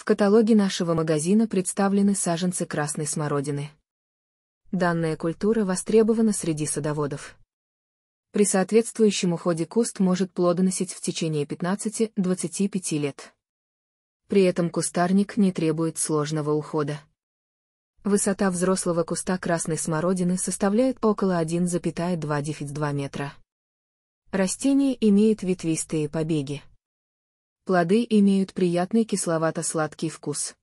В каталоге нашего магазина представлены саженцы красной смородины. Данная культура востребована среди садоводов. При соответствующем уходе куст может плодоносить в течение 15-25 лет. При этом кустарник не требует сложного ухода. Высота взрослого куста красной смородины составляет около 1,2-2 метра. Растение имеет ветвистые побеги. Плоды имеют приятный кисловато-сладкий вкус.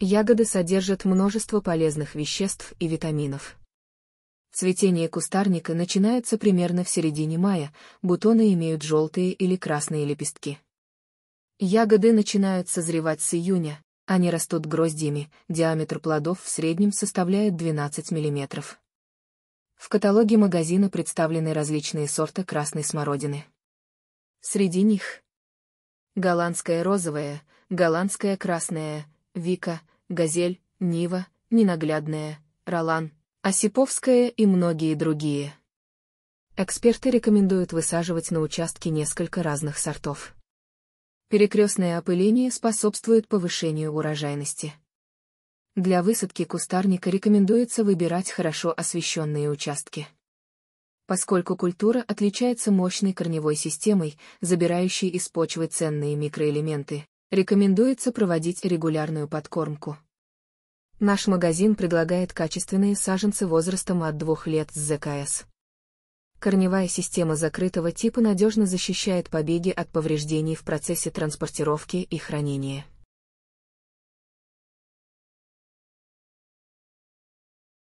Ягоды содержат множество полезных веществ и витаминов. Цветение кустарника начинается примерно в середине мая, бутоны имеют желтые или красные лепестки. Ягоды начинают созревать с июня, они растут гроздьями, диаметр плодов в среднем составляет 12 мм. В каталоге магазина представлены различные сорта красной смородины. Среди них голландская розовая, голландская красная, Вика, Газель, Нива, Ненаглядная, Ролан, Осиповская и многие другие. Эксперты рекомендуют высаживать на участке несколько разных сортов. Перекрестное опыление способствует повышению урожайности. Для высадки кустарника рекомендуется выбирать хорошо освещенные участки поскольку культура отличается мощной корневой системой, забирающей из почвы ценные микроэлементы, рекомендуется проводить регулярную подкормку. Наш магазин предлагает качественные саженцы возрастом от 2 лет с ЗКС. Корневая система закрытого типа надежно защищает побеги от повреждений в процессе транспортировки и хранения.